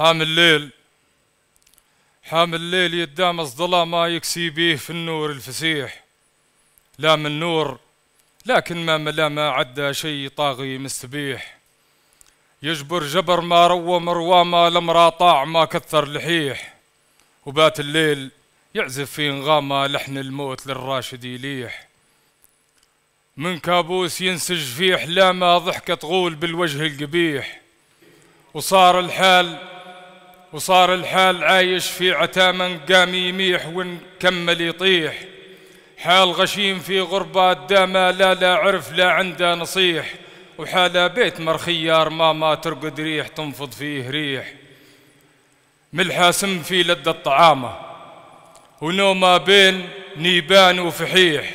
حام الليل حام الليل يدام الظلام ما يكسي به في النور الفسيح لا من نور لكن ما ملا ما عدى شيء طاغي مستبيح يجبر جبر ما روى مروى ما لمرا طاع ما كثر لحيح وبات الليل يعزف في انغامه لحن الموت للراشد يليح من كابوس ينسج في احلامه ضحكه تغول بالوجه القبيح وصار الحال وصار الحال عايش في عتامة قام يميح ونكمل يطيح حال غشيم في غربة داما لا لا عرف لا عنده نصيح وحالة بيت مرخيار ماما ترقد ريح تنفض فيه ريح سم في لدة الطعامة ونومة بين نيبان وفحيح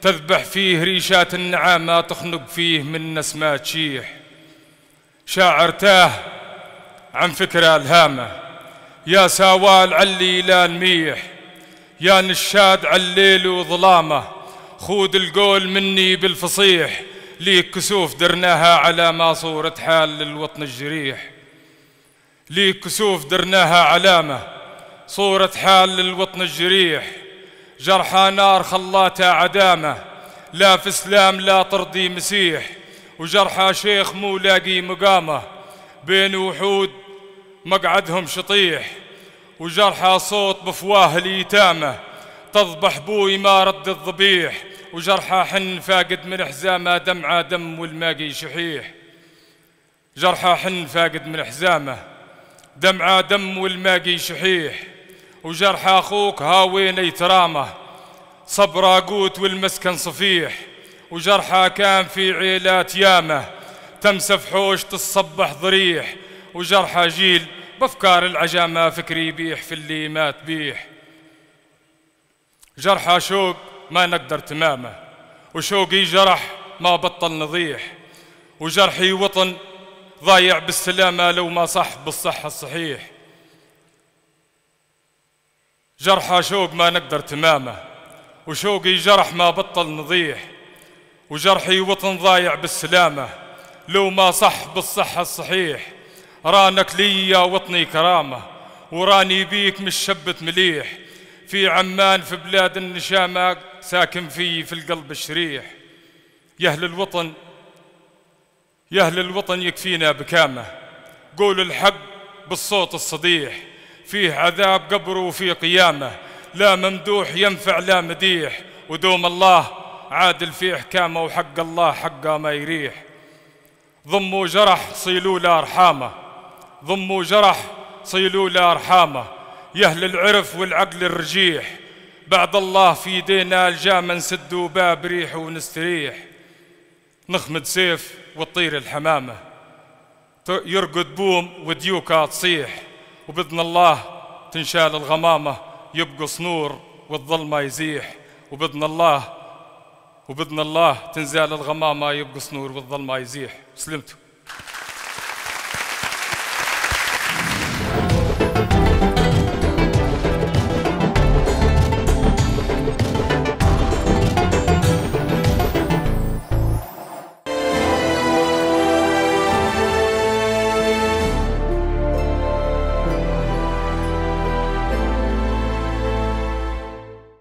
تذبح فيه ريشات النعامة تخنق فيه من نسمات شيح شاعر تاه عن فكرة الهامة يا ساوال علي لا نميح يا نشاد عليل وظلامه خود القول مني بالفصيح ليك كسوف درناها على ما صورة حال للوطن الجريح ليك كسوف درناها علامة صورة حال للوطن الجريح جرحى نار خلاتا عدامة لا في اسلام لا ترضي مسيح وجرحى شيخ مو لاقي مقامه بين وحود مقعدهم شطيح وجرحى صوت بفواه اليتامى تضبح بوي ما رد الضبيح وجرحى حن فاقد من حزامه دمعه دم والماقي شحيح جرحى حن فاقد من حزامه دمعه دم والماقي شحيح وجرحى أخوك هاوين يترامه صبرا قوت والمسكن صفيح وجرحى كان في عيلات يامه تمسف حوش تصبح ضريح وجرح جيل بفكار العجامة فكري بيح في اللي ما تبيح جرحى شوق ما نقدر تمامه وشوقي جرح ما بطل نضيح وجرحي وطن ضايع بالسلامة لو ما صح بالصحة الصحيح جرحى شوق ما نقدر تمامه وشوقي جرح ما بطل نضيح وجرحي وطن ضايع بالسلامة لو ما صح بالصحة الصحيح رانك ليا وطني كرامة وراني بيك مش شبت مليح في عمان في بلاد النشامة ساكن فيه في القلب الشريح يا أهل الوطن يا أهل الوطن يكفينا بكامة قول الحق بالصوت الصديح فيه عذاب قبر وفيه قيامة لا ممدوح ينفع لا مديح ودوم الله عادل في إحكامه وحق الله حقه ما يريح ضموا جرح صيلوا لا أرحامه ضموا جرح صيلوا لأرحامه يا يهل العرف والعقل الرجيح بعد الله في دينا الجامة نسدوا باب ريح ونستريح نخمد سيف وتطير الحمامة يرقد بوم وديوكا تصيح وبإذن الله تنشال الغمامة يبقص نور والظلمة يزيح وبإذن الله وبإذن الله تنزال الغمامة يبقص نور والظلمة يزيح سلمتوا